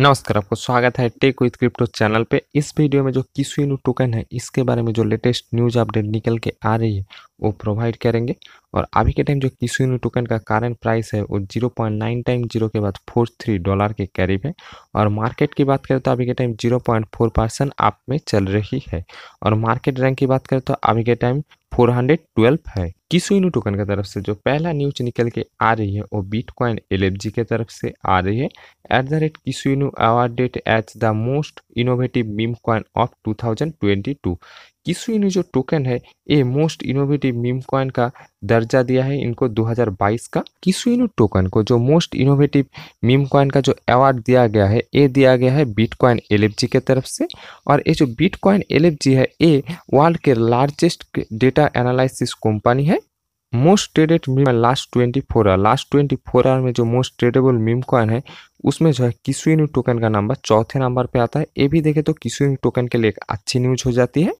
नमस्कार आपको स्वागत है टेक विथ क्रिप्टो चैनल पे इस वीडियो में जो किसुइनु टोकन है इसके बारे में जो लेटेस्ट न्यूज़ अपडेट निकल के आ रही है वो प्रोवाइड करेंगे और अभी के टाइम जो किसुइनु टोकन का करंट प्राइस है वो 0.9 टाइम जीरो के बाद 43 डॉलर के करीब है और मार्केट की बात करें तो अभी के टाइम जीरो परसेंट आप में चल रही है और मार्केट रैंक की बात करें तो अभी के टाइम 412 है किसु इनू टोकन की तरफ से जो पहला न्यूज निकल के आ रही है वो बिटकॉइन एल के तरफ से आ रही है at the rate Kishu Inu awarded as the most innovative meme coin of 2022 Kishu ने जो टोकन है ये मोस्ट इनोवेटिव मीम कॉइन का दर्जा दिया है इनको 2022 का किसुइनो टोकन को जो मोस्ट इनोवेटिव मीम कॉइन का जो अवार्ड दिया गया है ये दिया गया है बिटकॉइन एलएफजी के तरफ से और ये जो बिटकॉइन एलएफजी है ये वर्ल्ड के लार्जेस्ट डेटा एनालिसिस कंपनी है most traded meme last twenty four hour last twenty four hour में जो मोस्ट ट्रेडेबल मीम कॉइन है उसमें जो है किसुइनी टोकन का नंबर चौथे नंबर पे आता है ये भी देखे तो किसुइनी टोकन के लिए एक अच्छी न्यूज हो जाती है